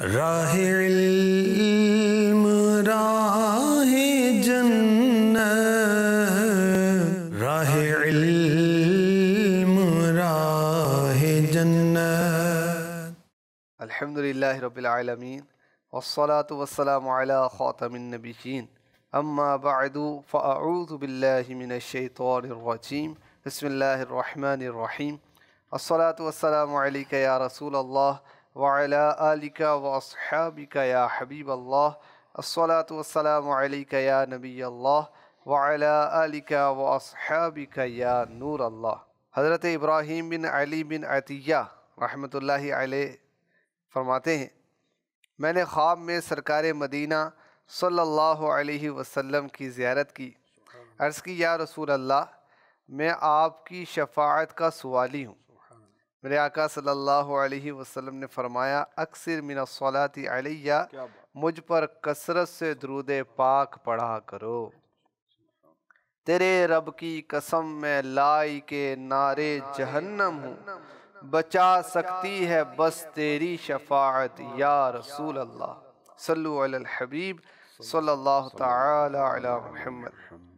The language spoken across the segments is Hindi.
راہ علم راہ جنت راہ علم الحمد لله رب العالمين والصلاة والسلام على خاتم النبيين اما بعد فاعوذ بالله من الشيطان الرجيم بسم الله الرحمن الرحيم الصلاة والسلام عليك يا رسول الله वाला अलिका वासहाबिका या हबीब अल्लाह अस्सलात वसलाम या नबी अल्लाह वाला अलिका नूर अल्लाह हज़रत इब्राहीम बिन अली बिन अतिया रहमतुल्लाहि अलैह फरमाते हैं मैंने ख्वाब में सरकार मदीना सल्लल्लाहु अलैहि वसल्लम की ज़्यारत की अर्ज़ की या रसूल अल्लाह मैं आपकी शफात का सवाली हूँ मेरे आका सल्लल्लाहु अलैहि वसल्लम ने फरमाया अक्सर मिनसलाती अलैया मुझ पर कसरत से दरूद पाक पढ़ा करो तेरे रब की कसम में लाई के नारे जहन्नम हूँ बचा सकती है बस तेरी शफात या रसूल अल्लाह सल्लु अल हबीब सल्लल्लाहु तआला अला मुहम्मद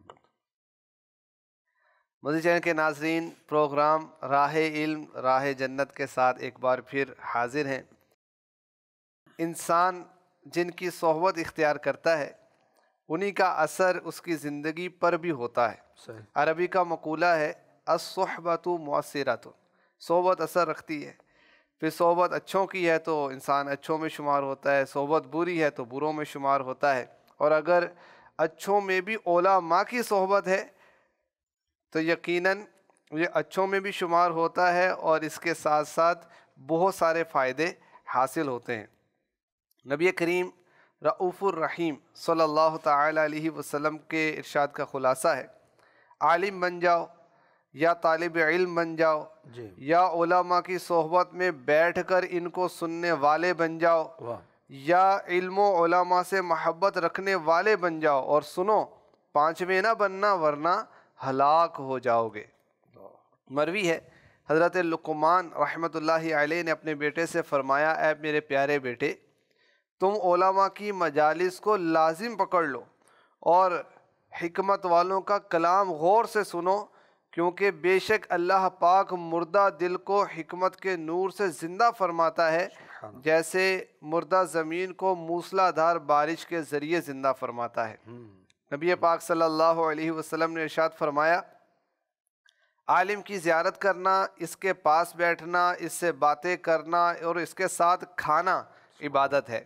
मोदी चैनल के नाजरीन प्रोग्राम राह इल्म राह जन्नत के साथ एक बार फिर हाजिर हैं इंसान जिनकी सहबत इख्तियार करता है उन्हीं का असर उसकी ज़िंदगी पर भी होता है अरबी का मकूला है असहबत मौसरत सहबत असर रखती है फिर सोहबत अच्छों की है तो इंसान अच्छों में शुमार होता है सोहबत बुरी है तो बुरों में शुमार होता है और अगर अच्छों में भी ओला माँ की सोहबत है तो यकीनन ये अच्छों में भी शुमार होता है और इसके साथ साथ बहुत सारे फ़ायदे हासिल होते हैं नबी करीम रऊफ़ुररहीम सल्लल्लाहु अलैहि वसल्लम के इरशाद का ख़ुलासा है आलिम बन जाओ या तालब इल्म बन जाओ या उलमा की सोहबत में बैठकर इनको सुनने वाले बन जाओ या इल्म से महब्बत रखने वाले बन जाओ और सुनो पाँचवें ना बनना वरना हलाक हो जाओगे मरवी है हज़रत लुकमान रहमत आलि ने अपने बेटे से फ़रमाया ऐ मेरे प्यारे बेटे तुम ओलामा की मजालस को लाजिम पकड़ लो और हमत वालों का कलाम गौर से सुनो क्योंकि बेशक अल्लाह पाक मुर्दा दिल को हमत के नूर से ज़िंदा फरमाता है जैसे मुर्दा ज़मीन को मूसलाधार बारिश के ज़रिए ज़िंदा फरमाता है हम्म। नबी पाक सल्लल्लाहु अलैहि वसल्लम ने इरशाद फरमाया आलिम की ज़्यारत करना इसके पास बैठना इससे बातें करना और इसके साथ खाना इबादत है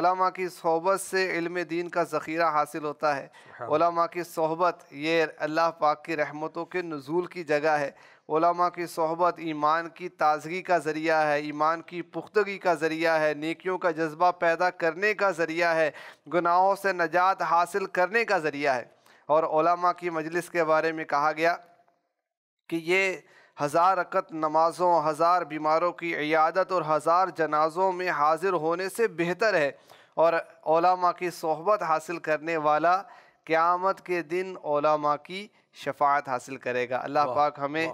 ओलामा की सोहबत से इल्म दीन का ज़ख़ीरा हासिल होता है ओलामा की सोहबत ये अल्लाह पाक की रहमतों के नज़ूल की जगह है ओलमा की सहबत ईमान की ताज़गी का ज़रिया है ईमान की पुख्तगी का ज़रिया है नेकियों का जज्बा पैदा करने का ज़रिया है गुनाहों से नजात हासिल करने का ज़रिया है और ओलमा की मजलिस के बारे में कहा गया कि ये हज़ार रकत नमाज़ों हज़ार बीमारों की इयादत और हज़ार जनाज़ों में हाज़िर होने से बेहतर है और ओलामा की सहबत हासिल करने वाला क़्यामत के दिन ओलामा की शफात हासिल करेगा अल्लाह पाक हमें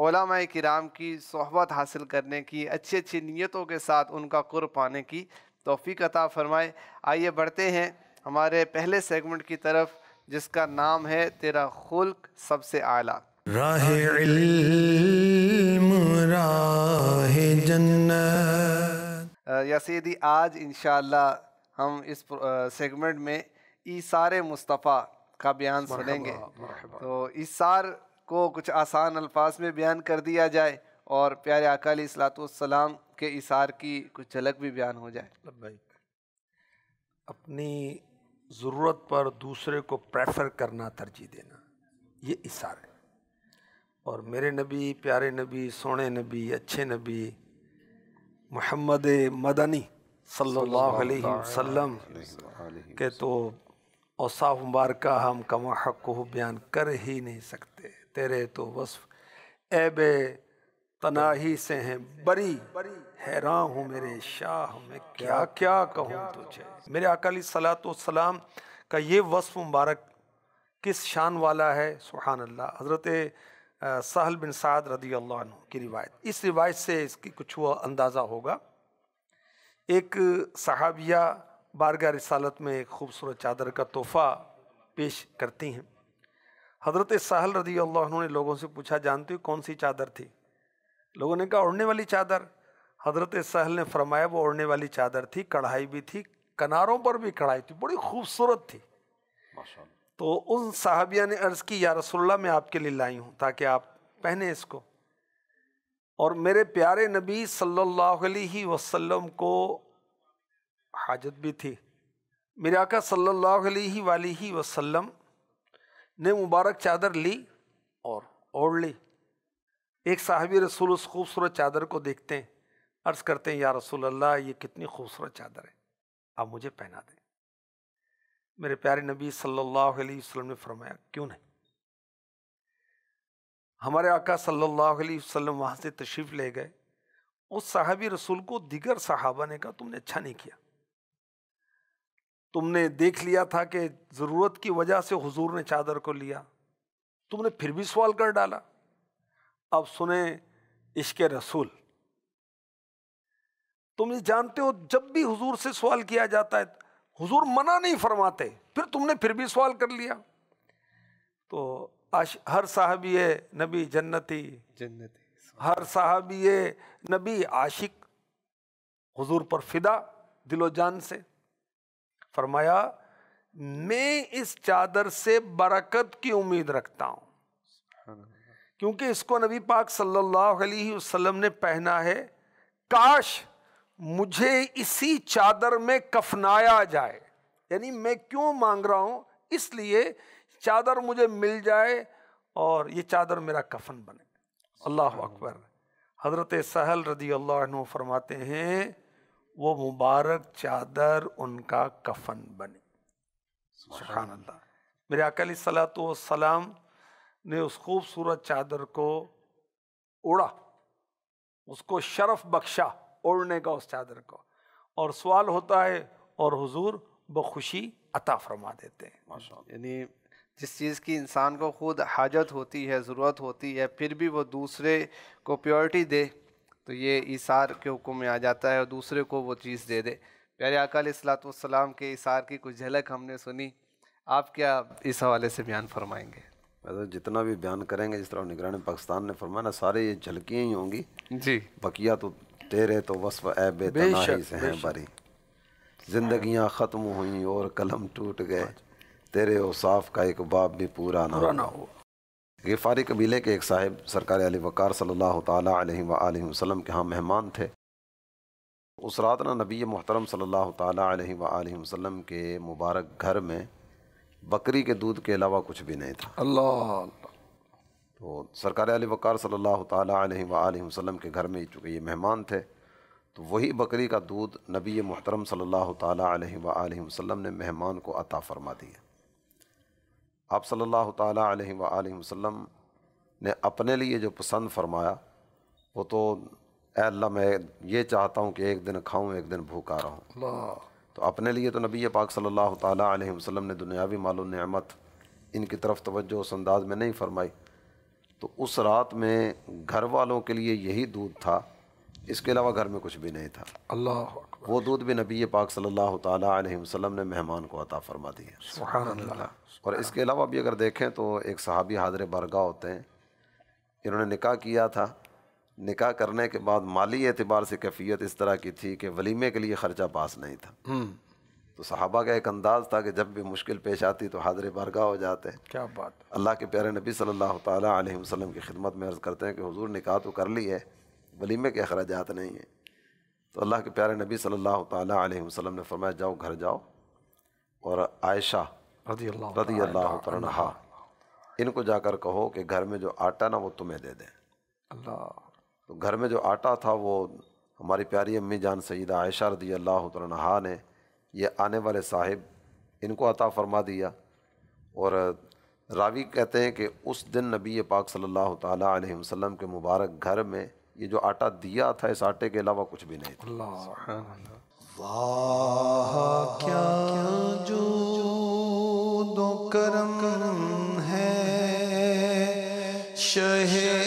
कराम की सहबत हासिल करने की अच्छी अच्छी नीयतों के साथ उनका कुर पाने की तोफ़ी अता फ़रमाए आइए बढ़ते हैं हमारे पहले सेगमेंट की तरफ जिसका नाम है तेरा खुल्क सबसे आला राहे इल्म राह जन्नत आज इन हम इस सेगमेंट में ईसार मुस्तफ़ा का बयान सुनेंगे तो इसार को कुछ आसान अल्फाज में बयान कर दिया जाए और प्यारे अकाली सलाम के इशार की कुछ झलक भी बयान हो जाए मतलब भाई अपनी ज़रूरत पर दूसरे को प्रेफर करना तरजीह देना ये इशार है और मेरे नबी प्यारे नबी सोने नबी अच्छे नबी मोहम्मद मदनी सल्लल्लाहु अलैहि वसल्लम के तो औसाफ मुबारक हम कमा हक को बयान कर ही नहीं सकते तेरे तो वस्फ ऐबे तनाही से हैं बरी हैरान हूँ मेरे शाह मैं क्या क्या कहूँ तुझे मेरे अकाली सलाम का ये वस्फ मुबारक किस शान वाला है सुबहान अल्लाह हज़रत सहल बिन साद रदी अल्लाह की रिवायत इस रिवायत से इसकी कुछ हुआ अंदाज़ा होगा एक सहाबिया बारगाह रिसालत में एक खूबसूरत चादर का तोहफ़ा पेश करती हैं हज़रत साहल रदी अल्लाह ने लोगों से पूछा जानते हो कौन सी चादर थी लोगों ने कहा ओढ़ने वाली चादर हज़रत साहल ने फरमाया वो ओढ़ने वाली चादर थी कढ़ाई भी थी किनारों पर भी कढ़ाई थी बड़ी खूबसूरत थी तो उन साहबिया ने अर्ज़ की या रसोल्ला मैं आपके लिए लाई हूँ ताकि आप पहने इसको और मेरे प्यारे नबी सल्लल्लाहु वसलम वसल्लम को हाजत भी थी मेरे आका सल्लल्लाहु अलैहि वसल्लम ने मुबारक चादर ली और ओढ़ ली एक साहबी रसूल उस खूबसूरत चादर को देखते हैं अर्ज़ करते हैं या रसूल अल्लाह ये कितनी खूबसूरत चादर है आप मुझे पहना दें मेरे प्यारे नबी सल्लल्लाहु अलैहि वसल्लम ने फरमाया क्यों नहीं हमारे आका सल्लल्लाहु अलैहि वसल्लम वहाँ से तशरीफ़ ले गए उस साहबी रसूल को दिगर साहबा ने कहा तुमने अच्छा नहीं किया तुमने देख लिया था कि ज़रूरत की वजह से हुजूर ने चादर को लिया तुमने फिर भी सवाल कर डाला अब सुने इश्क रसूल तुम ये जानते हो जब भी हुजूर से सवाल किया जाता है हुजूर मना नहीं फरमाते फिर तुमने फिर भी सवाल कर लिया तो आश, हर साहबी नबी जन्नती जन्नती हर साहबी नबी आशिक हुजूर पर फिदा दिलो जान से फरमाया मैं इस चादर से बरकत की उम्मीद रखता हूँ क्योंकि इसको नबी पाक सल्लल्लाहु अलैहि वसल्लम ने पहना है काश मुझे इसी चादर में कफनाया जाए यानी मैं क्यों मांग रहा हूँ इसलिए चादर मुझे मिल जाए और ये चादर मेरा कफन बने अल्लाह अकबर हज़रत सहल रदी अल्लाह फरमाते हैं वो मुबारक चादर उनका कफन बने सुखान मेरे अकल सलात सलाम ने उस खूबसूरत चादर को उड़ा उसको शरफ बख्शा ओढ़ने का उस चादर को और सवाल होता है और हुजूर बखुशी अता फरमा देते हैं यानी जिस चीज़ की इंसान को खुद हाजत होती है ज़रूरत होती है फिर भी वो दूसरे को प्योरिटी दे तो ये इसार के हुक्म में आ जाता है और दूसरे को वो चीज़ दे दे प्यारे अकाल सलाम के इसार की कुछ झलक हमने सुनी आप क्या इस हवाले से बयान फरमाएंगे तो जितना भी बयान करेंगे जिस तरह निगरानी पाकिस्तान ने फरमाया ना सारे ये झलकियाँ ही होंगी जी बकिया तो तेरे तो वसफ ऐब तनाही से हैं भरी जिंदगियाँ ख़त्म हुई और कलम टूट गए अच्छा। तेरे उसाफ का एक बाप भी पूरा ना हो ना गफ़ारी कबीले के एक साहिब सरकार अली वक़ार सल्ला वसल्लम के यहाँ मेहमान थे उस रात ना नबी मोहतरम सल्ला वसल्लम के मुबारक घर में बकरी के दूध के अलावा कुछ भी नहीं था अल्लाह तो सरकार अली वक़ार सल्ला वसम के घर में चूँकि ये मेहमान थे तो वही बकरी का दूध नबी मोहतरम सल्ला वसम ने मेहमान को अता फ़रमा दिया आप सल्लल्लाहु अलैहि वसल्लम ने अपने लिए जो पसंद फरमाया वो तो अल्लाह मैं ये चाहता हूँ कि एक दिन खाऊं एक दिन भूखा रहूं तो अपने लिए तो नबी पाक सल्लल्लाहु अलैहि वसल्लम ने दुनियावी मालो नमत इनकी तरफ तवज्जो उस अंदाज में नहीं फरमाई तो उस रात में घर वालों के लिए यही दूध था इसके अलावा घर में कुछ भी नहीं था अल्लाह वो दूध भी नबी पाक सल्लल्लाहु अलैहि वसल्लम ने मेहमान को अता फरमा है और इसके अलावा भी अगर देखें तो एक सहाबी हाजिर बरगा होते हैं इन्होंने निकाह किया था निकाह करने के बाद माली एतबार से कैफियत इस तरह की थी कि वलीमे के लिए ख़र्चा पास नहीं था हम्म। तो सहाबा का एक अंदाज़ था कि जब भी मुश्किल पेश आती तो हाजिर बरगा हो जाते हैं क्या बात अल्लाह के प्यारे नबी सल्लल्लाहु अलैहि वसल्लम की खिदमत में अर्ज़ करते हैं कि हुजूर निकाह तो कर ली है वलीमे के अखराज नहीं हैं तो अल्लाह के प्यारे नबी सल्लल्लाहु अलैहि वसल्लम ने फरमाया जाओ घर जाओ और आयशा रदी अल्लाह रदी अल्लाह इनको जाकर कहो कि घर में जो आटा ना वो तुम्हें दे दें अल्लाह तो घर में जो आटा था वो हमारी प्यारी अम्मी जान सईदा आयशा रदी अल्लाह तनहा ने ये आने वाले साहिब इनको अता फरमा दिया और रावी कहते हैं कि उस दिन नबी पाक सल्लल्लाहु अलैहि वसल्लम के मुबारक घर में ये जो आटा दिया था इस आटे के अलावा कुछ भी नहीं था वाह क्या जो दो करम है शहे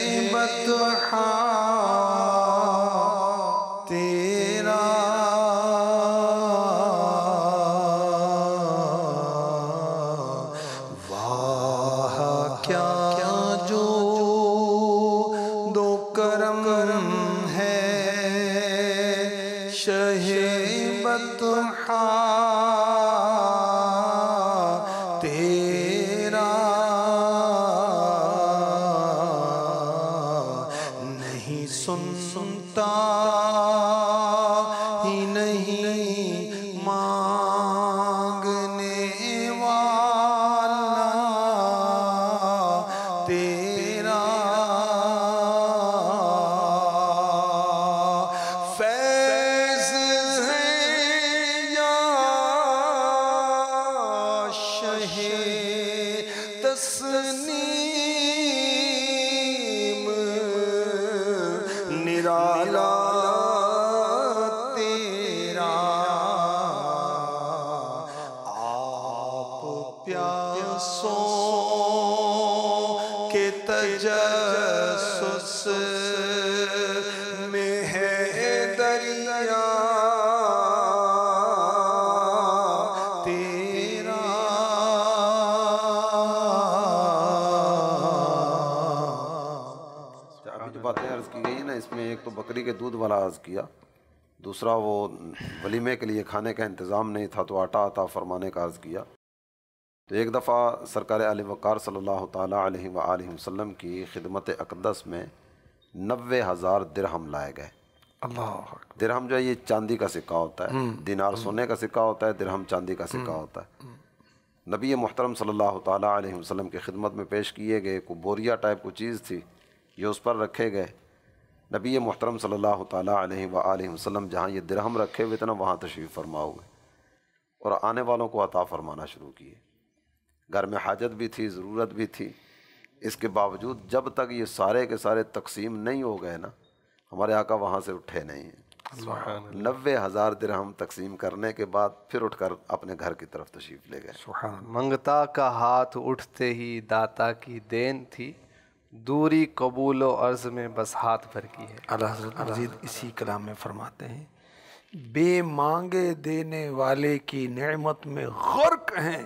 प्यासों के तजस में है दरिया तेरा अच्छा, अभी जो बातें अर्ज की गई ना इसमें एक तो बकरी के दूध वाला अर्ज किया दूसरा वो वलीमे के लिए खाने का इंतज़ाम नहीं था तो आटा आता फरमाने का अर्ज़ किया तो एक दफ़ा सरकार आल वक़ार सल्ला वसम की खिदमत अकदस में नबे हज़ार दिरहम लाए गए अल्लाह दिरहम जो है ये चांदी का सिक्का होता है हम्म। दिनार हम्म। सोने का सिक्का होता है दिरहम चांदी का सिक्का हम्म। होता है नबी मोहतरम सल्लल्लाहु अलैहि वसल्लम की खिदमत में पेश किए गए को बोरिया टाइप को चीज़ थी ये उस पर रखे गए नबी मोहतरम सल्लल्लाहु अलैहि वसल्लम जहाँ ये दिरहम रखे हुए थे ना वहाँ तशरीफ़ फरमा हुए और आने वालों को अता फरमाना शुरू किए घर में हाजत भी थी ज़रूरत भी थी इसके बावजूद जब तक ये सारे के सारे तकसीम नहीं हो गए ना हमारे आका वहाँ से उठे नहीं हैं नबे हज़ार हम तकसीम करने के बाद फिर उठकर अपने घर की तरफ तशरीफ़ ले गए मंगता का हाथ उठते ही दाता की देन थी दूरी कबूल अर्ज में बस हाथ भर की है अल्लाह इसी कलाम में फरमाते हैं बे मांगे देने वाले की नेमत में गर्क हैं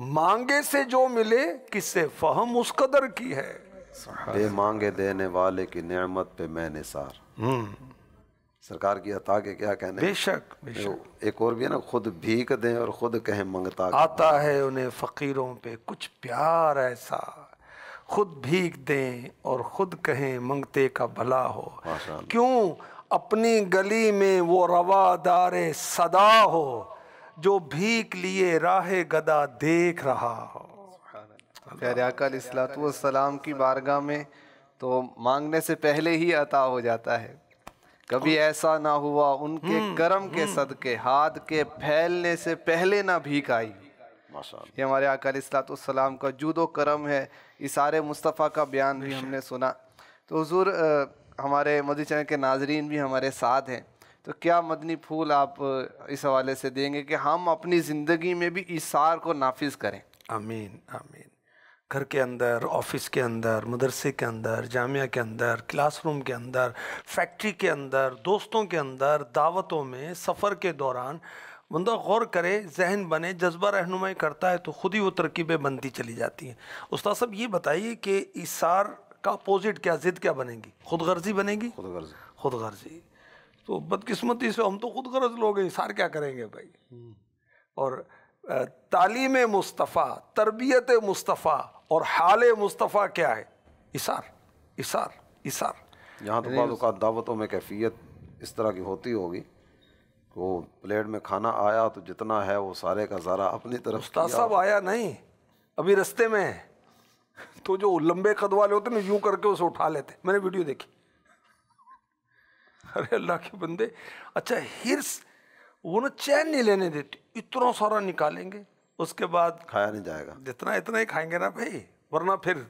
मांगे से जो मिले किससे फहम उस कदर की है बे मांगे देने वाले की नेमत पे मैं निसार हम्म। सरकार की अता के क्या कहने बेशक बेशक एक और भी है ना खुद भीख दें और खुद कहें मंगता आता है उन्हें फकीरों पे कुछ प्यार ऐसा खुद भीख दें और खुद कहें मंगते का भला हो क्यों अपनी गली में वो रवादार सदा हो जो भीख लिए राह गदा देख रहा हो प्यारे सलाम की बारगाह में तो मांगने से पहले ही अता हो जाता है कभी ऐसा ना हुआ उनके कर्म हम्म, के हम्म। सदके हाथ के फैलने से पहले ना भीख आई ये हमारे अकाल सलाम का जूदो करम है इशारे मुस्तफ़ा का बयान भी हमने सुना तो हजूर हमारे मोदी चैनल के नाजरीन भी हमारे साथ हैं तो क्या मदनी फूल आप इस हवाले से देंगे कि हम अपनी ज़िंदगी में भी इसार को नाफिज करें आमीन आमीन घर के अंदर ऑफिस के अंदर मदरसे के अंदर जामिया के अंदर क्लासरूम के अंदर फैक्ट्री के अंदर दोस्तों के अंदर दावतों में सफ़र के दौरान बंदा गौर करे जहन बने जज्बा रहनुमाई करता है तो ख़ुद ही वो तरकीबें बनती चली जाती हैं उस्ताद साहब ये बताइए कि इसार का अपोजिट क्या ज़िद क्या बनेगी खुद गर्जी बनेगी खुद गर्जी खुद गर्जी तो बदकिस्मती से हम तो खुद गरज लोग हैं सार क्या करेंगे भाई हम्म। और तालीम मुस्तफ़ा तरबियत मुस्तफ़ा और हाल मुस्तफ़ा क्या है इसार इसार इसार यहाँ तो बाद दावतों में कैफियत इस तरह की होती होगी वो प्लेट में खाना आया तो जितना है वो सारे का सारा अपनी तरफ उस्ताद साहब आया नहीं अभी रस्ते में है तो जो लंबे कद वाले होते ना यूं करके उसे उठा लेते मैंने वीडियो देखी अरे अल्लाह के बंदे अच्छा हिर्स वो ना चैन नहीं लेने देती इतना सारा निकालेंगे उसके बाद खाया नहीं जाएगा जितना इतना ही खाएंगे ना भाई वरना फिर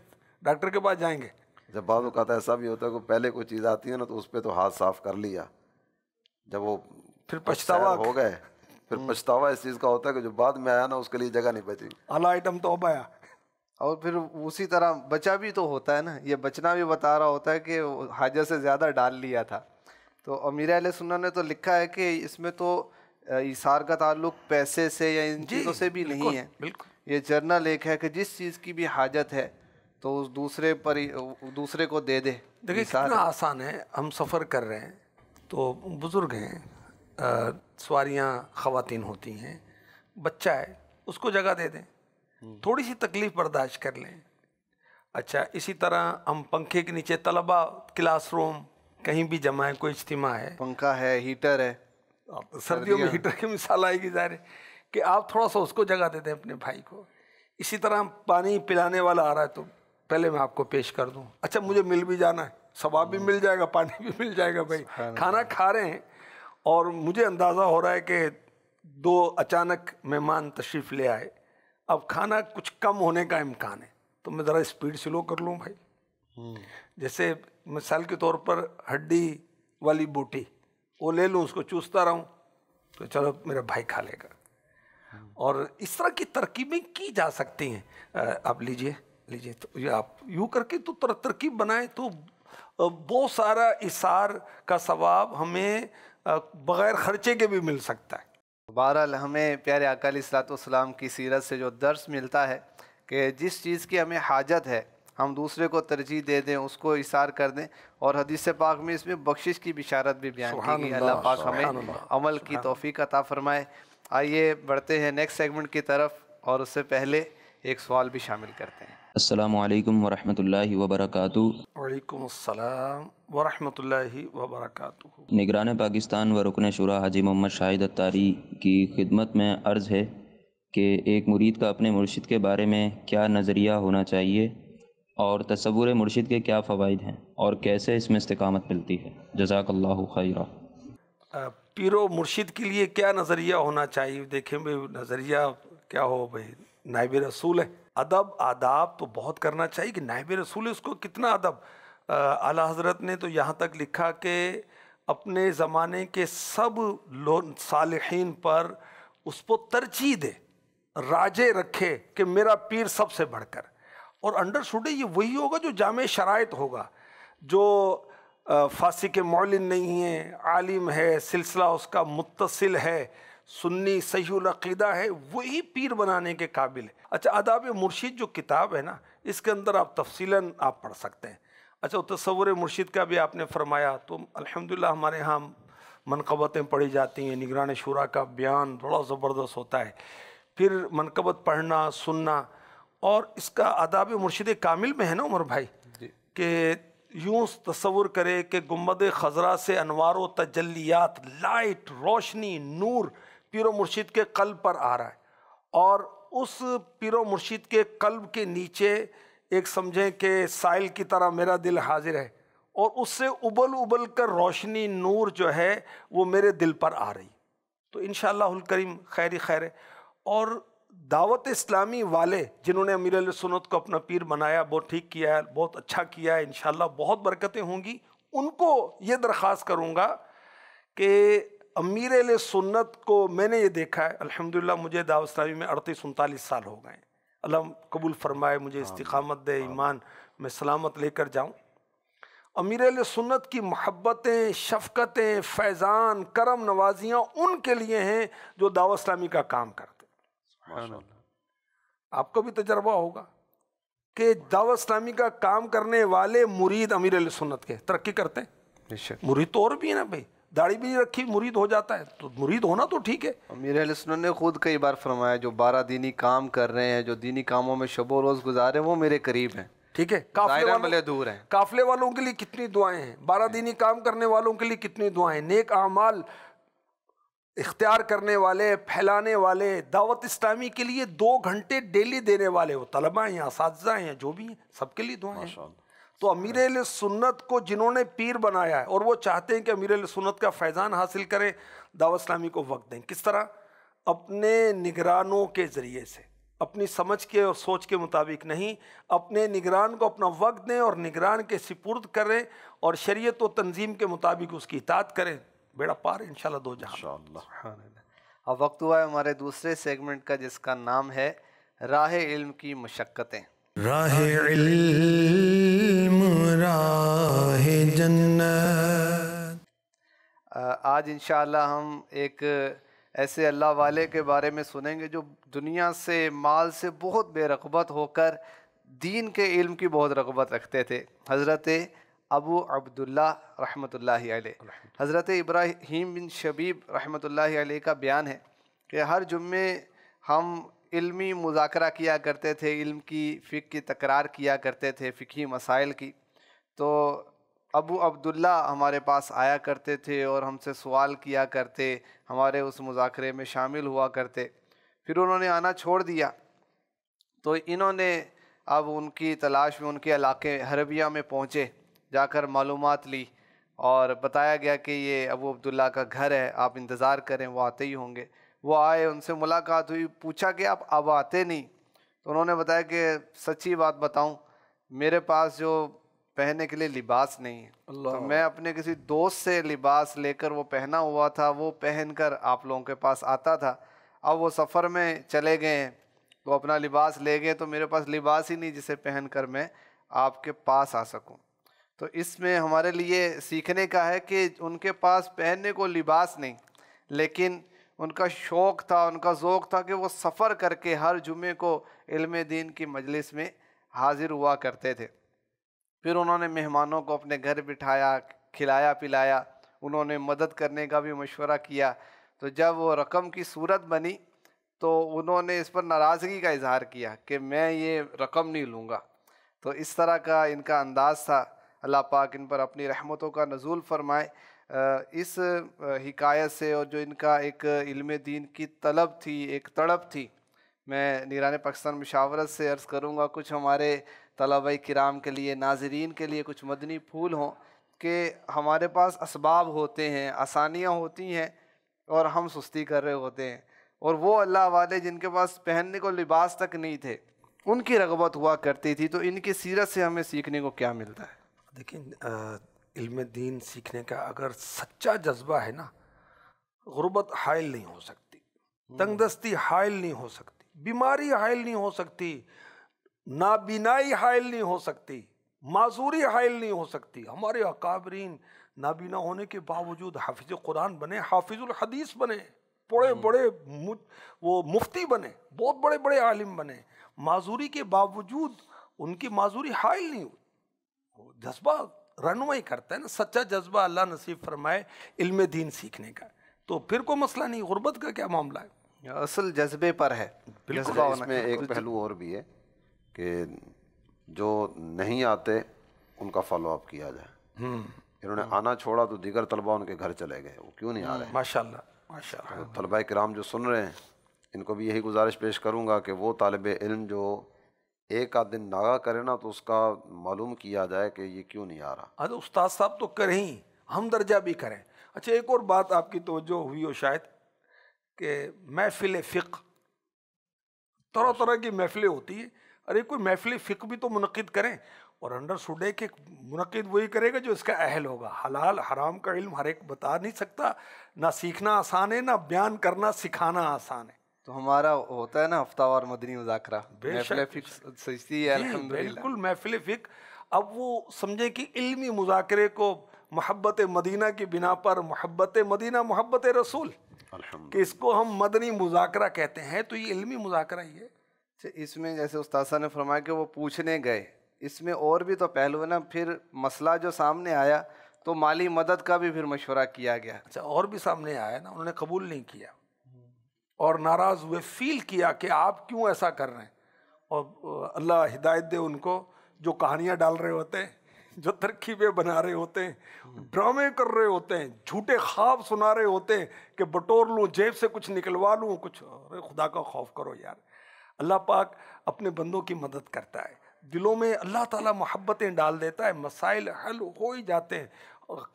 डॉक्टर के पास जाएंगे जब बाद वो कहता है ऐसा भी होता है कि पहले कोई चीज़ आती है ना तो उस पर तो हाथ साफ कर लिया जब वो फिर पछतावा हो गए फिर हम्म। पछतावा इस चीज़ का होता है कि जो बाद में आया ना उसके लिए जगह नहीं बची आला आइटम तो अब आया और फिर उसी तरह बचा भी तो होता है ना ये बचना भी बता रहा होता है कि हाजत से ज़्यादा डाल लिया था तो अमीर अल सुन्ना ने तो लिखा है कि इसमें तो इशार का ताल्लुक पैसे से या इन चीज़ों से भी नहीं है बिल्कुल ये जर्नल एक है कि जिस चीज़ की भी हाजत है तो उस दूसरे पर दूसरे को दे दे देखिए कितना आसान है हम सफ़र कर रहे हैं तो बुज़ुर्ग हैं सवारियाँ ख़वातीन होती हैं बच्चा है उसको जगह दे दें हम्म। थोड़ी सी तकलीफ़ बर्दाश्त कर लें अच्छा इसी तरह हम पंखे के नीचे तलबा क्लासरूम कहीं भी जमा है कोई इज्तिमा है पंखा है हीटर है सर्दियों में हीटर की मिसाल आएगी जाहिर कि आप थोड़ा सा उसको जगा देते हैं अपने भाई को इसी तरह पानी पिलाने वाला आ रहा है तो पहले मैं आपको पेश कर दूँ अच्छा मुझे मिल भी जाना है सवाब भी मिल जाएगा पानी भी मिल जाएगा भाई खाना खा रहे हैं और मुझे अंदाज़ा हो रहा है कि दो अचानक मेहमान तशरीफ़ ले आए अब खाना कुछ कम होने का इम्कान है तो मैं ज़रा स्पीड स्लो कर लूँ भाई हम्म। जैसे मिसाल के तौर पर हड्डी वाली बूटी वो ले लूँ उसको चूसता रहूँ तो चलो मेरा भाई खा लेगा और इस तरह की तरकीबें की जा सकती हैं आप लीजिए लीजिए तो ये आप यूँ करके तो तर, तरकीब बनाए तो बहुत सारा इशार का सवाब हमें बग़ैर ख़र्चे के भी मिल सकता है बहरहाल हमें प्यारे अकाल सलाम की सीरत से जो दर्स मिलता है कि जिस चीज़ की हमें हाजत है हम दूसरे को तरजीह दे दें उसको इशार कर दें और हदीस पाक में इसमें बख्शिश की बिशारत भी बयान की गई अल्लाह पाक हमें अमल की तोफ़ी अता फ़रमाए आइए बढ़ते हैं नेक्स्ट सेगमेंट की तरफ और उससे पहले एक सवाल भी शामिल करते हैं अस्सलाम वालेकुम वरहमतुल्लाहि वबरकातु वालेकुम अस्सलाम वरहमतुल्लाहि वबरकातु निगरान पाकिस्तान व रुकन शुरा हाजी मोहम्मद शाहिद अतारी की खिदमत में अर्ज़ है कि एक मुरीद का अपने मुर्शिद के बारे में क्या नज़रिया होना चाहिए और तस्वुर मुर्शिद के क्या फ़वाद हैं और कैसे इसमें इस्तकामत मिलती है जजाकल्ला खैरा पीरो मुर्शिद के लिए क्या नज़रिया होना चाहिए देखें भाई नज़रिया क्या हो भाई नायब रसूल है अदब आदाब तो बहुत करना चाहिए कि नायब रसूल है उसको कितना अदब आला हज़रत ने तो यहाँ तक लिखा कि अपने ज़माने के सब लोग सालहीन पर उसको तरजीह दे राजे रखे कि मेरा पीर सबसे बढ़कर और अंडर शुडे ये वही होगा जो जाम शरात होगा जो फांसी के मौलिन नहीं है आलिम है सिलसिला उसका मुतसिल है सुन्नी सहीदा है वही पीर बनाने के काबिल है अच्छा अदाब मुर्शिद जो किताब है ना इसके अंदर आप तफसीला आप पढ़ सकते हैं अच्छा तस्वर मुर्शिद का भी आपने फरमाया तो अल्हम्दुलिल्लाह हमारे यहाँ मनकबतें पढ़ी जाती हैं निगरान शुरा का बयान बड़ा ज़बरदस्त होता है फिर मनकबत पढ़ना सुनना और इसका आदाब मुर्शद कामिल में है ना उमर भाई कि यूँ तस्वुर करे कि गुम्बद खजरा से अनवार तजलियात लाइट रोशनी नूर पिर मुर्शिद के कल्ब पर आ रहा है और उस पिर मुर्शिद के कल्ब के नीचे एक समझें कि साइल की तरह मेरा दिल हाजिर है और उससे उबल उबल कर रोशनी नूर जो है वो मेरे दिल पर आ रही तो इन करीम खैर खैर और दावत इस्लामी वाले जिन्होंने अमीर सुनत को अपना पीर बनाया बहुत ठीक किया है बहुत अच्छा किया है इन बहुत बरकतें होंगी उनको ये दरख्वास्त करूँगा कि अमीर सुन्नत को मैंने ये देखा है अल्हम्दुलिल्लाह मुझे दावत इस्लामी में अड़तीस उनतालीस साल हो गए अल्लाह कबूल फरमाए मुझे इस्तकामत दे ईमान मैं सलामत लेकर जाऊँ अमीर सुन्नत की महब्बतें शफकतें फैज़ान करम नवाजियाँ उनके लिए हैं जो दावत इस्लामी का काम करते आपको भी तजर्बा होगा कि दावा इस्लामी का काम करने वाले मुरीद अमीर सुन्नत के तरक्की करते हैं मुरीद तो और भी है ना भाई दाढ़ी भी नहीं रखी मुरीद हो जाता है तो मुरीद होना तो ठीक है अमीर सुन्नत ने खुद कई बार फरमाया जो बारह दीनी काम कर रहे हैं जो दीनी कामों में शबो रोज़ गुजारे वो मेरे करीब हैं ठीक है काफले वाले दूर हैं काफले वालों के लिए कितनी दुआएं हैं बारह दीनी काम करने वालों के लिए कितनी दुआएं नेक अमाल इख्तियार करने वाले फैलाने वाले दावत इस्लामी के लिए दो घंटे डेली देने वाले वो तलबा हैं इस हैं जो भी हैं सबके लिए दुआ तो अमीर सुन्नत को जिन्होंने पीर बनाया है और वो चाहते हैं कि अमीर सुन्नत का फैज़ान हासिल करें दावत इस्लामी को वक्त दें किस तरह अपने निगरानों के ज़रिए से अपनी समझ के और सोच के मुताबिक नहीं अपने निगरान को अपना वक्त दें और निगरान के सिपुर्द करें और शरीत व तंजीम के मुताबिक उसकी इतात करें बेड़ा पार इन दो जहाँ अब वक्त हुआ है हमारे दूसरे सेगमेंट का जिसका नाम है राह इल्म की मशक्क़तें राह इल्म राह जन्नत आज इंशाल्लाह हम एक ऐसे अल्लाह वाले के बारे में सुनेंगे जो दुनिया से माल से बहुत बेरगबत होकर दीन के इल्म की बहुत रगबत रखते थे हज़रत अबू अब्दुल्ला रहमत हज़रत इब्राहिम बिन शबीब रहमत का बयान है कि हर जुम्मे हम इल्मी मुजाकरा किया करते थे इल्म की फ़िक की तकरार किया करते थे फ़िकी मसाइल की तो अबू अब्दुल्ला हमारे पास आया करते थे और हमसे सवाल किया करते हमारे उस मुजाकरे में शामिल हुआ करते फिर उन्होंने आना छोड़ दिया तो इन्होंने अब उनकी तलाश में उनके इलाके हरबिया में पहुँचे जाकर मालूम ली और बताया गया कि ये अबू अब्दुल्ला का घर है आप इंतज़ार करें वो आते ही होंगे वो आए उनसे मुलाकात हुई पूछा कि आप अब आते नहीं तो उन्होंने बताया कि सच्ची बात बताऊं मेरे पास जो पहनने के लिए लिबास नहीं है तो मैं अपने किसी दोस्त से लिबास लेकर वो पहना हुआ था वो पहन कर आप लोगों के पास आता था अब वो सफ़र में चले गए हैं तो अपना लिबास ले गए तो मेरे पास लिबास ही नहीं जिसे पहन कर मैं आपके पास आ सकूँ तो इसमें हमारे लिए सीखने का है कि उनके पास पहनने को लिबास नहीं लेकिन उनका शौक़ था उनका ओक़ था कि वो सफ़र करके हर जुमे को इल्म दीन की मजलिस में हाज़िर हुआ करते थे फिर उन्होंने मेहमानों को अपने घर बिठाया खिलाया पिलाया उन्होंने मदद करने का भी मशवरा किया तो जब वो रकम की सूरत बनी तो उन्होंने इस पर नाराज़गी का इजहार किया कि मैं ये रकम नहीं लूँगा तो इस तरह का इनका अंदाज़ था अल्लाह पाक इन पर अपनी रहमतों का नजूल फरमाए इस हिकायत से और जो इनका एक इल्म दीन की तलब थी एक तड़प थी मैं निरान पाकिस्तान मशावरत से अर्ज़ करूँगा कुछ हमारे तलबा कराम के लिए नाजरीन के लिए कुछ मदनी फूल हों कि हमारे पास इसबाब होते हैं आसानियाँ होती हैं और हम सुस्ती कर रहे होते हैं और वो अल्लाह वाले जिनके पास पहनने को लिबास तक नहीं थे उनकी रगबत हुआ करती थी तो इनकी सीरत से हमें सीखने को क्या मिलता है देखिए इल्म दीन सीखने का अगर सच्चा जज्बा है ना गुरबत हायल नहीं हो सकती हम्म। तंगदस्ती हायल नहीं हो सकती बीमारी हायल नहीं हो सकती नाबीनाई हायल नहीं हो सकती माजूरी हायल नहीं हो सकती हमारे अकाबरीन नाबीना होने के बावजूद हाफिज कुरान बने हाफिजुल हदीस बने बड़े हम्म। बड़े वो मुफ्ती बने बहुत बड़े बड़े आलिम बने माजूरी के बावजूद उनकी माजूरी हायल नहीं हुई जज्बा रनवाई करता है ना सच्चा जज्बा अल्लाह नसीब फरमाए इल्म दीन सीखने का तो फिर कोई मसला नहीं गुर्बत का क्या मामला है असल जज्बे पर है इसमें एक पहलू और भी है कि जो नहीं आते उनका फॉलोअप किया जाए हम्म। इन्होंने हम्म। आना छोड़ा तो दीगर तलबा उनके घर चले गए वो क्यों नहीं आ रहे हम्म। माशाल्लाह माशाल्लाह तो तलबा कराम जो सुन रहे हैं इनको भी यही गुजारिश पेश करूँगा कि वो तालब इल्म जो एक आध दिन नागा करें ना तो उसका मालूम किया जाए कि ये क्यों नहीं आ रहा अरे उस्ताद साहब तो करें ही हम दर्जा भी करें अच्छा एक और बात आपकी तोज्जो हुई हो शायद कि महफिल फ़िक तरह तरह की महफिलें होती है अरे कोई महफिल फ़िक भी तो मुनद करें और अंडर सुडे के मुनद वही करेगा जो इसका अहल होगा हलाल हराम का इल्म हर एक बता नहीं सकता ना सीखना आसान है ना बयान करना सिखाना आसान है तो हमारा होता है ना हफ्ता और मदनी मुजाकरा बिल्कुल महफिल फ़िक अब वो समझे कि इल्मी मुजाकरे को महब्बत मदीना की बिना पर महब्बत मदीना मोहब्बत रसूल कि इसको हम मदनी मुजाकरा कहते हैं तो ये इल्मी मुजाकरा ही है अच्छा, इसमें जैसे उस्तासा ने फरमाया कि वो पूछने गए इसमें और भी तो पहलू है ना फिर मसला जो सामने आया तो माली मदद का भी फिर मशवरा किया गया अच्छा और भी सामने आया ना उन्होंने कबूल नहीं किया और नाराज़ हुए फील किया कि आप क्यों ऐसा कर रहे हैं और अल्लाह हिदायत दे उनको जो कहानियाँ डाल रहे होते हैं जो तरकीबें बना रहे होते हैं ड्रामे कर रहे होते हैं झूठे ख्वाब सुना रहे होते हैं कि बटोर लूँ जेब से कुछ निकलवा लूँ कुछ अरे खुदा का खौफ करो यार अल्लाह पाक अपने बंदों की मदद करता है दिलों में अल्लाह ताला मोहब्बतें डाल देता है मसाइल हल हो ही जाते हैं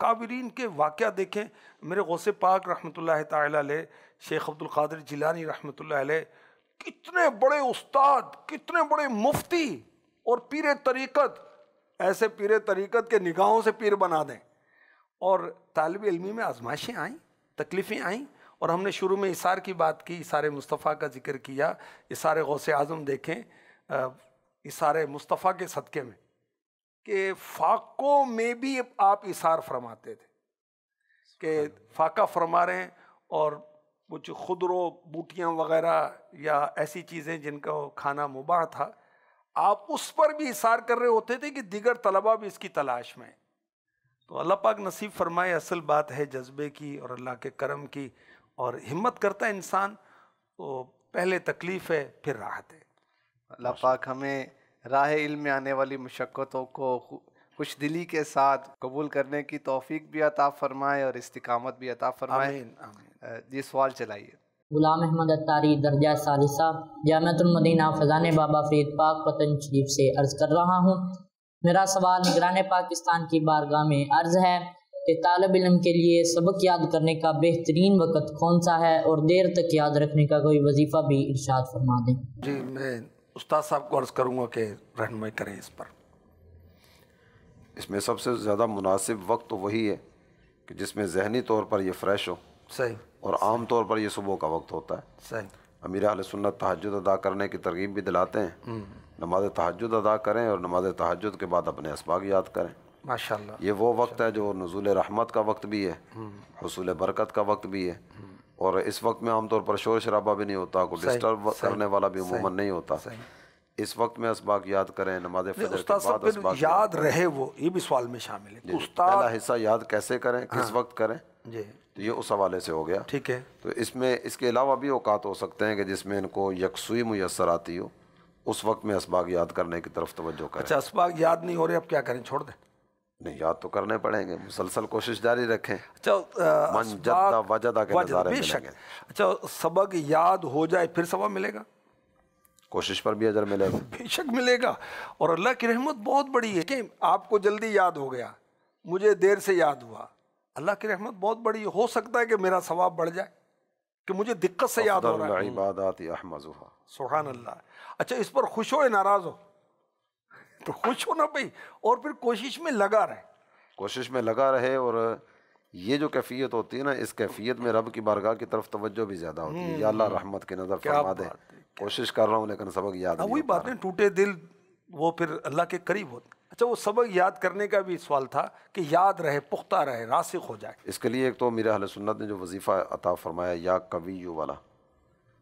काबरीन के वाक़ देखें मेरे गौसे पाक रहमत ला शेख अब्दुल्कर जिलानी रहमत कितने बड़े उस्ताद कितने बड़े मुफ्ती और पीर तरीक़त ऐसे पीर तरीक़त के निगाहों से पीर बना दें और तालब इलमी में आजमाइशें आईं तकलीफ़ें आईं और हमने शुरू में इसार की बात की इसार मुस्तफ़ा का जिक्र किया इसार गौसे आज़म देखें इसार मुस्तफ़ा के सदक़े में कि फाकों में भी आप इशार फरमाते थे कि फाका फरमा रहे हैं और कुछ खुदरो बूटियाँ वगैरह या ऐसी चीज़ें जिनका खाना मुबाह था आप उस पर भी इशार कर रहे होते थे कि दिगर तलबा भी इसकी तलाश में तो अल्लाह पाक नसीब फरमाए असल बात है जज्बे की और अल्लाह के करम की और हिम्मत करता है इंसान तो पहले तकलीफ़ है फिर राहत है अल्लाह पाक हमें राह इल्म में आने वाली मशक्क़तों को खुश दिली के साथ कबूल करने की तोफ़ी भी अता फ़रमाए और इस्तकामत भी अता फ़रमाए ये सवाल चलाइए गुलाम अहमद अतारी दर्जा सालिसा जामतुलमदीना फ़जान बाबा फरीद पाक वतन शरीफ से अर्ज़ कर रहा हूँ मेरा सवाल निगरान पाकिस्तान की बारगाह में अर्ज़ है कि तालब इलम के लिए सबक याद करने का बेहतरीन वक़्त कौन सा है और देर तक याद रखने का कोई वजीफ़ा भी इर्शाद फरमा दें जी मैं उस्ताद साहब को अर्ज़ करूँगा कि रहनमई करें इस पर इसमें सबसे ज़्यादा मुनासिब वक्त तो वही है कि जिसमें जहनी तौर पर यह फ्रेश हो सही और आम तौर पर यह सुबह का वक्त होता है सही अमीर आल सुन्नत तहजद अदा करने की तरगीब भी दिलाते हैं हम्म। नमाज तहजद अदा करें और नमाज तहजद के बाद अपने इसबाक याद करें माशा ये वो वक्त है जो नजूल रहमत का वक्त भी है हसूल हम्म। बरकत का वक्त भी है हम्म। और इस वक्त में आमतौर पर शोर शराबा भी नहीं होता कोई डिस्टर्ब करने वाला भी उमूमन नहीं होता इस वक्त में इसबाक याद करें नमाज याद, रहे वो ये भी सवाल में शामिल है उस्ताद पहला हिस्सा याद कैसे करें हाँ। किस वक्त करें जी तो ये उस हवाले से हो गया ठीक है तो इसमें इसके अलावा भी औकात हो सकते हैं कि जिसमें इनको यकसुई मैसर आती हो उस वक्त में इसबाक याद करने की तरफ तवज्जो करें अच्छा इसबाक याद नहीं हो रहे अब क्या करें छोड़ दें नहीं याद तो करने पड़ेंगे मुसलसल कोशिश जारी रखें अच्छा वजदा के अच्छा सबक याद हो जाए फिर सबक मिलेगा कोशिश पर भी अजर मिलेगा बेशक मिलेगा और अल्लाह की रहमत बहुत बड़ी है कि आपको जल्दी याद हो गया मुझे देर से याद हुआ अल्लाह की रहमत बहुत बड़ी है हो सकता है कि मेरा सवाब बढ़ जाए कि मुझे दिक्कत से याद हो रहा है सुहान अल्लाह अच्छा इस पर खुश हो या नाराज़ हो तो खुश होना भाई और फिर कोशिश में लगा रहे कोशिश में लगा रहे और ये जो कैफियत होती है ना इस कैफियत में रब की बारगाह की तरफ तवज्जो भी ज़्यादा होती है या अल्लाह हम्म। रहमत की नज़र फरमा दे कोशिश कर रहा हूँ लेकिन सबक याद हाँ, वही बात नहीं टूटे दिल वो फिर अल्लाह के करीब होते अच्छा वो सबक याद करने का भी सवाल था कि याद रहे पुख्ता रहे रासिक हो जाए इसके लिए एक तो मेरे अहल सुन्नत ने जो वजीफ़ा अता फरमाया या कवी वाला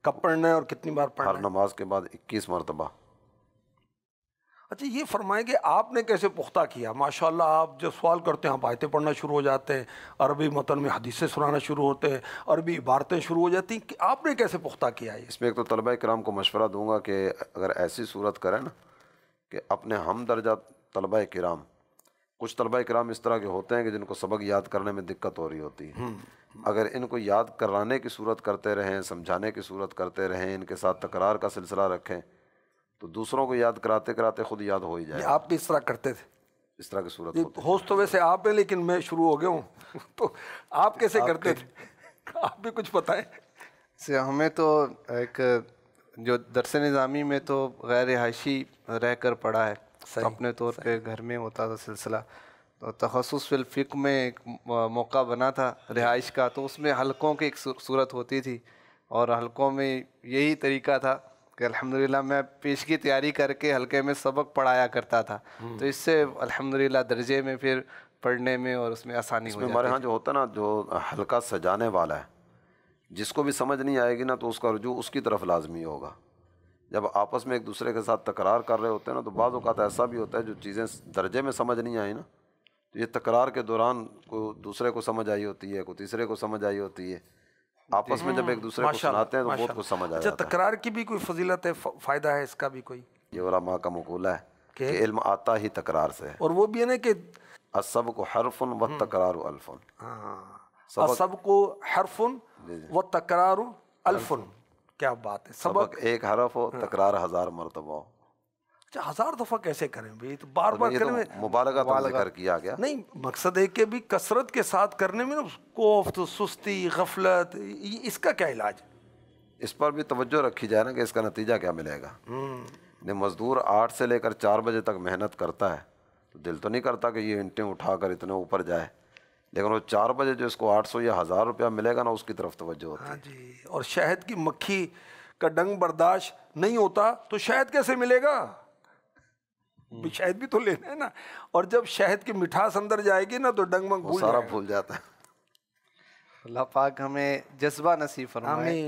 कब पढ़ना है और कितनी बार पढ़ना हर नमाज के बाद इक्कीस मरतबा अच्छा ये फरमाएं कि आपने कैसे पुख्ता किया माशाल्लाह आप जब सवाल करते हैं आप आयतें पढ़ना शुरू हो जाते हैं अरबी मतन में हदीसें सुनाना शुरू होते हैं अरबी इबारतें शुरू हो जाती हैं कि आपने कैसे पुख्ता किया है इसमें एक तो तलबा कराम को मशवरा दूंगा कि अगर ऐसी सूरत करें ना कि अपने हम दर्जा तलबा कराम कुछ तलबा कराम इस तरह के होते हैं कि जिनको सबक याद करने में दिक्कत हो रही होती है हम्म, हम्म। अगर इनको याद कराने की सूरत करते रहें समझाने की सूरत करते रहें इनके साथ तकरार का सिलसिला रखें तो दूसरों को याद कराते कराते खुद याद हो ही जाए आप भी इस तरह करते थे इस तरह की सूरत होश तो वैसे आप है लेकिन मैं शुरू हो गया हूँ तो आप कैसे आप करते थे आप भी कुछ बताएं से हमें तो एक जो दरस निज़ामी में तो गैर रिहायशी रह कर पड़ा है तो सही, अपने तौर पे घर में होता था सिलसिला तो तखसस फिल्फिक में एक मौका बना था रिहाइश का तो उसमें हलकों की एक सूरत होती थी और हलकों में यही तरीका था कि अल्हम्दुलिल्लाह मैं पेश की तैयारी करके हल्के में सबक पढ़ाया करता था हम्म। तो इससे अल्हम्दुलिल्लाह दर्जे में फिर पढ़ने में और उसमें आसानी इसमें हमारे यहाँ जो होता ना जो हल्का सजाने वाला है जिसको भी समझ नहीं आएगी ना तो उसका रुजू उसकी तरफ लाजमी होगा जब आपस में एक दूसरे के साथ तकरार कर रहे होते हैं ना तो बाज़ अवत ऐसा भी होता है जो चीज़ें दर्जे में समझ नहीं आई ना तो ये तकरार के दौरान को दूसरे को समझ आई होती है को तीसरे को समझ आई होती है आपस में जब एक दूसरे को सुनाते हैं तो बहुत कुछ समझ आता अच्छा, है तकरार की भी कोई फजीलत है फ़ायदा है इसका भी कोई ये माँ का मकूला है कि इल्म आता ही तकरार से और वो भी है ना कि असब को हरफन व हम्म। तकरार अल्फुन सब को हरफन व तकरार अल्फुन क्या बात है सबक, सबक एक हरफ हो हाँ। तकरार हजार मरतबा हो तो हजार दफा कैसे करें भाई तो बार तो बार तो करने में तो किया गया नहीं मकसद है कि भी कसरत के साथ करने में ना कोफ्त सुस्ती गफलत इसका क्या इलाज है इस पर भी तवज्जो रखी जाए ना कि इसका नतीजा क्या मिलेगा हम्म। नहीं मज़दूर आठ से लेकर चार बजे तक मेहनत करता है तो दिल तो नहीं करता कि ये इंटें उठा कर इतने ऊपर जाए लेकिन वो चार बजे जो इसको आठ सौ या हज़ार रुपया मिलेगा ना उसकी तरफ तवज्जो होती हाँ जी और शहद की मक्खी का डंग बर्दाश्त नहीं होता तो शहद कैसे मिलेगा हम्म। शहद भी तो लेना है ना और जब शहद की मिठास अंदर जाएगी ना तो डंग मंग सारा भूल जाता है अल्लाह पाक हमें जज्बा नसीब फरमाए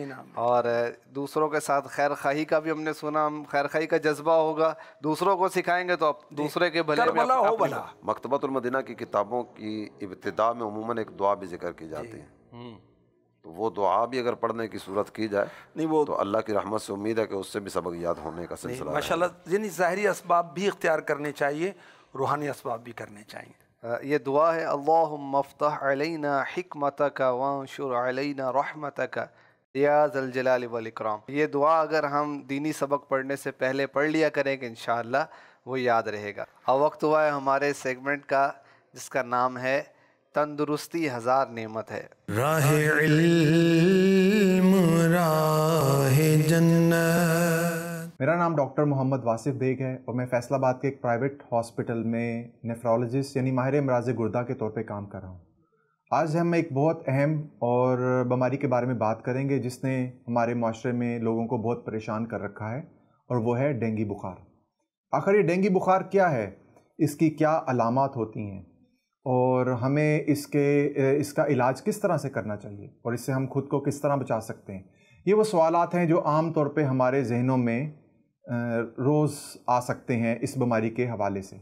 और दूसरों के साथ खैर खाही का भी हमने सुना हम खैर खाही का जज्बा होगा दूसरों को सिखाएंगे तो आप दूसरे के भले में हो भला मदीना की किताबों की इब्तदा में उमूमन एक दुआ भी जिक्र की जाती है हम्म। तो वो दुआ भी अगर पढ़ने की सूरत की जाए नहीं वो तो अल्लाह की रहमत से उम्मीद है कि उससे भी सबक याद होने का सिलसिला माशा यानी ज़ाहरी इसबाब भी इख्तियार करने चाहिए रूहानी इसबाब भी करने चाहिए ये दुआ है अल्लाह मफ्तः अलैना का वाशुर अलैना रहमत का याजलजलाल वलकराम ये दुआ अगर हम दीनी सबक पढ़ने से पहले पढ़ लिया करेंगे इन वो याद रहेगा अब वक्त हुआ है हमारे सेगमेंट का जिसका नाम है तंदुरुस्ती हजार नेमत है राह इल्म राह जन्नत मेरा नाम डॉक्टर मोहम्मद वासिफ बेग है और मैं फैसलाबाद के एक प्राइवेट हॉस्पिटल में नेफ्रोलॉजिस्ट यानी माहिर मराज गुर्दा के तौर पे काम कर रहा हूँ आज हम एक बहुत अहम और बीमारी के बारे में बात करेंगे जिसने हमारे माशरे में लोगों को बहुत परेशान कर रखा है और वो है डेंगी बुखार आखिर ये डेंगी बुखार क्या है इसकी क्या अलामत होती हैं और हमें इसके इसका इलाज किस तरह से करना चाहिए और इससे हम खुद को किस तरह बचा सकते हैं ये वो सवाल हैं जो आम तौर पे हमारे जहनों में रोज़ आ सकते हैं इस बीमारी के हवाले से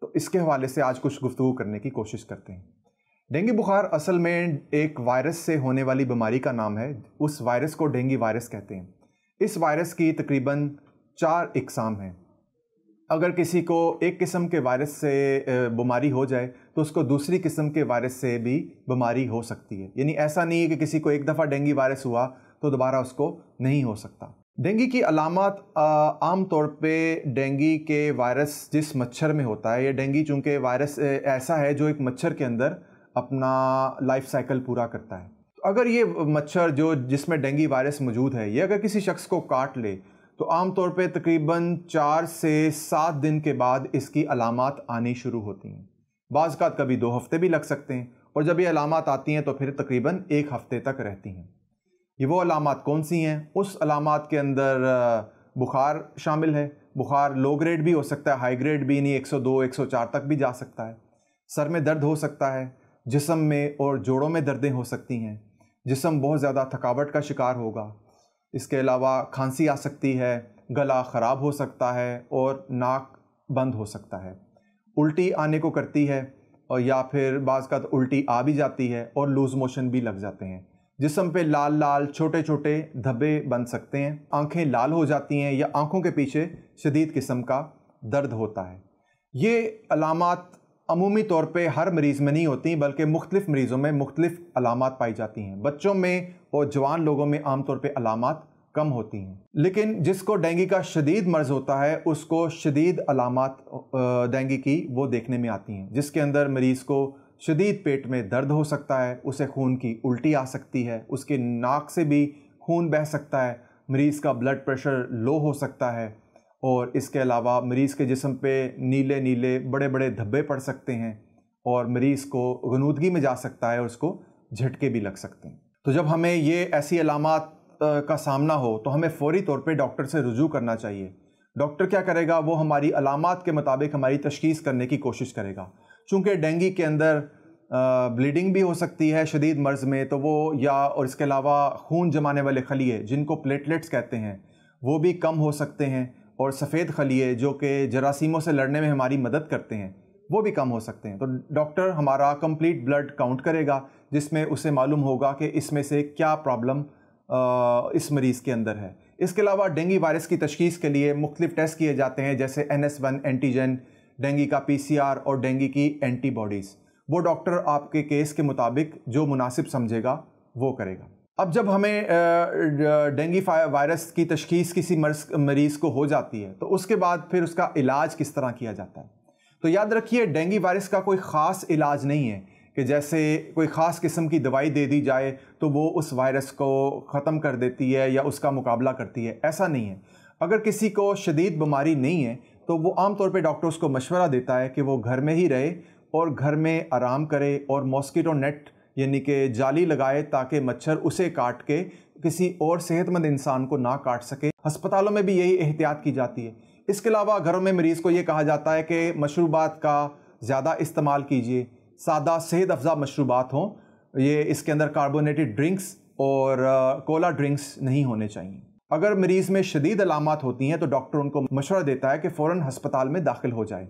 तो इसके हवाले से आज कुछ गुफ्तु करने की कोशिश करते हैं डेंगू बुखार असल में एक वायरस से होने वाली बीमारी का नाम है उस वायरस को डेंगू वायरस कहते हैं इस वायरस की तकरीबन चार इकसाम हैं अगर किसी को एक किस्म के वायरस से बीमारी हो जाए तो उसको दूसरी किस्म के वायरस से भी बीमारी हो सकती है यानी ऐसा नहीं है कि किसी को एक दफ़ा डेंगू वायरस हुआ तो दोबारा उसको नहीं हो सकता डेंगू की अलामत आम तौर पे डेंगू के वायरस जिस मच्छर में होता है या डेंगू चूँकि वायरस ऐसा है जो एक मच्छर के अंदर अपना लाइफ साइकिल पूरा करता है तो अगर ये मच्छर जो जिसमें डेंगू वायरस मौजूद है ये अगर किसी शख्स को काट ले तो आमतौर पे तकरीबन चार से सात दिन के बाद इसकी अलामत आनी शुरू होती हैं बाज़ात कभी दो हफ्ते भी लग सकते हैं और जब ये अलामत आती हैं तो फिर तकरीबन एक हफ्ते तक रहती हैं ये वो अलामत कौन सी हैं उस अलामत के अंदर बुखार शामिल है बुखार लो ग्रेड भी हो सकता है हाई ग्रेड भी नहीं 102 104 तक भी जा सकता है सर में दर्द हो सकता है जिसम में और जोड़ों में दर्दें हो सकती हैं जिसम बहुत ज़्यादा थकावट का शिकार होगा इसके अलावा खांसी आ सकती है गला ख़राब हो सकता है और नाक बंद हो सकता है उल्टी आने को करती है और या फिर बाज़ का तो उल्टी आ भी जाती है और लूज़ मोशन भी लग जाते हैं जिसम पे लाल लाल छोटे छोटे धब्बे बन सकते हैं आंखें लाल हो जाती हैं या आंखों के पीछे शदीद किस्म का दर्द होता है ये अलामत अमूमी तौर पे हर मरीज़ में नहीं होती बल्कि मुख्तलिफ़ मरीज़ों में मुख्तलिफ़ अलामत पाई जाती हैं बच्चों में और जवान लोगों में आमतौर पर अलामत कम होती हैं लेकिन जिसको डेंगी का शदीद मर्ज़ होता है उसको शदीद अलामत डेंगी की वो देखने में आती हैं जिसके अंदर मरीज़ को शदीद पेट में दर्द हो सकता है उसे खून की उल्टी आ सकती है उसके नाक से भी खून बह सकता है मरीज़ का ब्लड प्रेशर लो हो सकता है और इसके अलावा मरीज़ के जिसम पे नीले नीले बड़े बड़े धब्बे पड़ सकते हैं और मरीज़ को गनूदगी में जा सकता है और उसको झटके भी लग सकते हैं तो जब हमें ये ऐसी अलामत का सामना हो तो हमें फ़ौरी तौर पे डॉक्टर से रुजू करना चाहिए डॉक्टर क्या करेगा वो हमारी अलामत के मुताबिक हमारी तशखीस करने की कोशिश करेगा चूँकि डेंगी के अंदर ब्लीडिंग भी हो सकती है शदीद मर्ज़ में तो वो या और इसके अलावा खून जमाने वाले खलिए जिनको प्लेटलेट्स कहते हैं वो भी कम हो सकते हैं और सफ़ेद खलिए जो कि जरासीमों से लड़ने में हमारी मदद करते हैं वो भी कम हो सकते हैं तो डॉक्टर हमारा कंप्लीट ब्लड काउंट करेगा जिसमें उसे मालूम होगा कि इसमें से क्या प्रॉब्लम इस मरीज़ के अंदर है इसके अलावा डेंगी वायरस की तशखीस के लिए मुख्तफ़ टेस्ट किए जाते हैं जैसे N S one antigen dengue का पी सी आर और डेंगी की एंटीबॉडीज़ वो डॉक्टर आपके केस के मुताबिक जो मुनासिब समझेगा वो करेगा अब जब हमें डेंगी वायरस की तशखीस किसी मर्ज मरीज़ को हो जाती है तो उसके बाद फिर उसका इलाज किस तरह किया जाता है तो याद रखिए डेंगू वायरस का कोई ख़ास इलाज नहीं है कि जैसे कोई ख़ास किस्म की दवाई दे दी जाए तो वो उस वायरस को ख़त्म कर देती है या उसका मुकाबला करती है ऐसा नहीं है अगर किसी को शदीद बीमारी नहीं है तो वो आम तौर पर डॉक्टर्स को मशवरा देता है कि वो घर में ही रहे और घर में आराम करे और मॉस्किटो नेट यानी कि जाली लगाए ताकि मच्छर उसे काट के किसी और सेहतमंद इंसान को ना काट सके अस्पतालों में भी यही एहतियात की जाती है इसके अलावा घरों में मरीज़ को ये कहा जाता है कि मशरूबात का ज़्यादा इस्तेमाल कीजिए सादा सेहत अफजा मशरूबात हों ये इसके अंदर कार्बोनेटेड ड्रिंक्स और कोला ड्रिंक्स नहीं होने चाहिए अगर मरीज़ में शदीद अलामत होती हैं तो डॉक्टर उनको मशवरा देता है कि फ़ौर हस्पताल में दाखिल हो जाए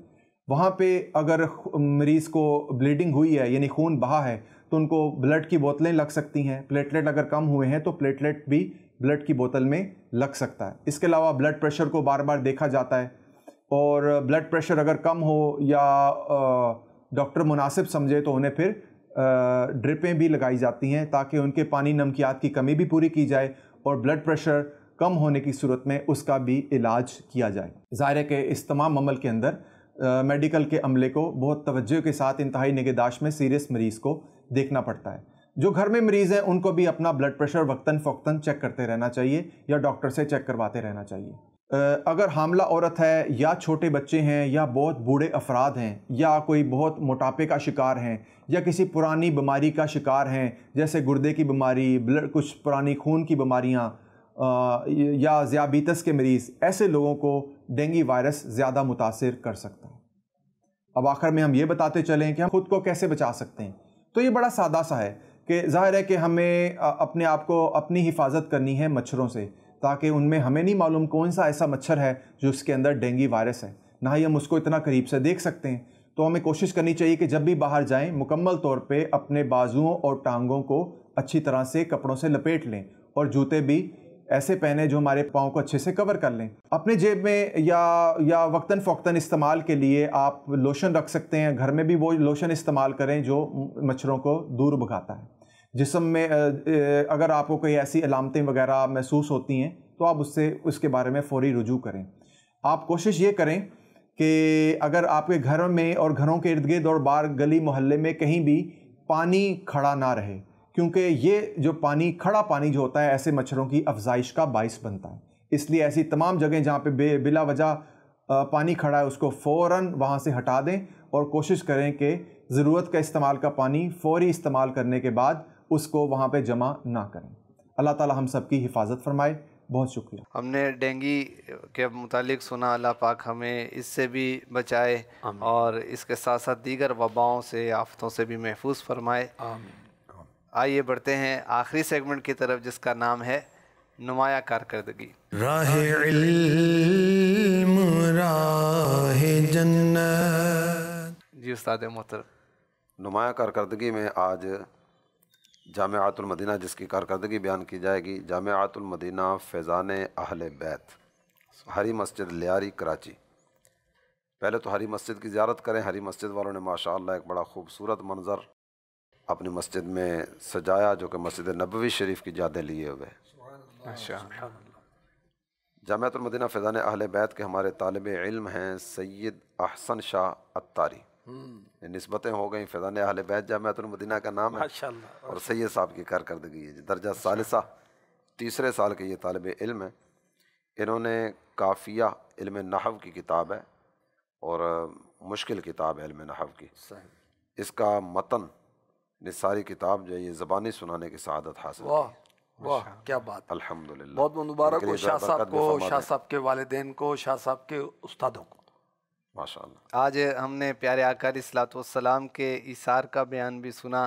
वहाँ पे अगर मरीज़ को ब्लीडिंग हुई है यानी खून बहा है तो उनको ब्लड की बोतलें लग सकती हैं प्लेटलेट अगर कम हुए हैं तो प्लेटलेट भी ब्लड की बोतल में लग सकता है इसके अलावा ब्लड प्रेशर को बार बार देखा जाता है और ब्लड प्रेशर अगर कम हो या डॉक्टर मुनासिब समझे तो उन्हें फिर ड्रिपें भी लगाई जाती हैं ताकि उनके पानी नमकियात की कमी भी पूरी की जाए और ब्लड प्रेशर कम होने की सूरत में उसका भी इलाज किया जाए ज़ाहिर के इस तमाम अमल के अंदर मेडिकल के अमले को बहुत तवज्जो के साथ इंतहाई निगहदाश्त में सीरियस मरीज़ को देखना पड़ता है जो घर में मरीज़ हैं उनको भी अपना ब्लड प्रेशर वक्ता फ़क्ता चेक करते रहना चाहिए या डॉक्टर से चेक करवाते रहना चाहिए अगर हामला औरत है या छोटे बच्चे हैं या बहुत बूढ़े अफराद हैं या कोई बहुत मोटापे का शिकार हैं या किसी पुरानी बीमारी का शिकार हैं जैसे गुर्दे की बीमारी ब्लड कुछ पुरानी खून की बीमारियाँ या ज़्याबीतस के मरीज़ ऐसे लोगों को डेंगी वायरस ज़्यादा मुतासर कर सकता है अब आखिर में हम ये बताते चलें कि हम खुद को कैसे बचा सकते हैं तो ये बड़ा सादा सा है कि जाहिर है कि हमें अपने आप को अपनी हिफाजत करनी है मच्छरों से ताकि उनमें हमें नहीं मालूम कौन सा ऐसा मच्छर है जो उसके अंदर डेंगी वायरस है ना ही हम उसको इतना करीब से देख सकते हैं तो हमें कोशिश करनी चाहिए कि जब भी बाहर जाएं मुकम्मल तौर पे अपने बाजुओं और टांगों को अच्छी तरह से कपड़ों से लपेट लें और जूते भी ऐसे पहने जो हमारे पाँव को अच्छे से कवर कर लें अपने जेब में या या वक्ता फ़ौक्ता इस्तेमाल के लिए आप लोशन रख सकते हैं घर में भी वो लोशन इस्तेमाल करें जो मच्छरों को दूर भगाता है जिसम में अगर आपको कोई ऐसी अलामतें वगैरह महसूस होती हैं तो आप उससे उसके बारे में फ़ौरी रुजू करें आप कोशिश ये करें कि अगर आपके घर में और घरों के इर्द गिर्द और बाहर गली मोहल्ले में कहीं भी पानी खड़ा ना रहे क्योंकि ये जो पानी खड़ा पानी जो होता है ऐसे मच्छरों की अफजाइश का बायस बनता है इसलिए ऐसी तमाम जगह जहाँ पर बे बिला वजह पानी खड़ा है उसको फ़ौर वहाँ से हटा दें और कोशिश करें कि ज़रूरत का इस्तेमाल का पानी फ़ौरी इस्तेमाल करने के बाद उसको वहाँ पर जमा ना करें अल्लाह ताली हम सब की हिफाजत फरमाए बहुत शुक्रिया हमने डेंगी के मुतालिक सुना अल्लाह पाक हमें इससे भी बचाए और इसके साथ साथ दीगर वबाओं से आफतों से भी महफूज फरमाए आइए बढ़ते हैं आखिरी सेगमेंट की तरफ जिसका नाम है नुमाया कारकर्दगी राह राह जी उस्ताद मोहतर नुमाया कारकर्दगी में आज जामतुलमदीना जिसकी कारकर्दगी बयान की जाएगी जामतुलमदीना फैज़ान अहल बैत हरी मस्जिद लियारी कराची पहले तो हरी मस्जिद की ज्यारत करें हरी मस्जिद वालों ने माशा एक बड़ा खूबसूरत मंज़र अपनी मस्जिद में सजाया जो कि मस्जिद नबवी शरीफ की यादें लिए हुए जामतुलमदीना फैज़ान अहल बैत के हमारे तालब इल्म हैं सैद अहसन शाह अतारी हम्म। नस्बतें हो गई फैजान अहल बैत जामतुल मदीना का नाम है और सैद साहब की कारकर्दगी है दर्जा सालसा तीसरे साल के ये तालब इल्म है इन्होंने काफिया इल्म नहव की किताब है और मुश्किल किताब है इल्म नहव की इसका मतन ने सारी किताब जो है ये ज़बानी सुनाने की शहादत हासिल वाह वाह क्या बात अल्हम्दुलिल्लाह बहुत मुबारक हो शाह साहब को शाह साहब के वालदेन को शाह साहब के उस्तादों को माशा आज हमने प्यारे आकार सलातम के इशार का बयान भी सुना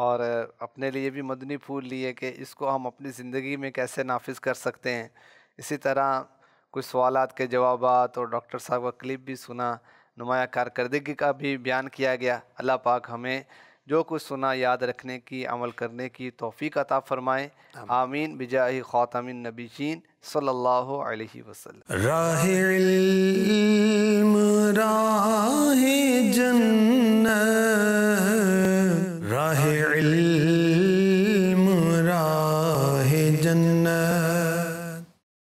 और अपने लिए भी मदनी फूल लिए कि इसको हम अपनी ज़िंदगी में कैसे नाफिज कर सकते हैं इसी तरह कुछ सवाल के जवाब और डॉक्टर साहब का क्लिप भी सुना नुमाया कारकर्दगी का भी बयान किया गया अल्लाह पाक हमें जो कुछ सुना याद रखने की अमल करने की तोफ़ी अता फ़रमाएँ आमीन बिजाही ख़ातमिन नबीशीन सल्ला वसलम राह राह जन्नत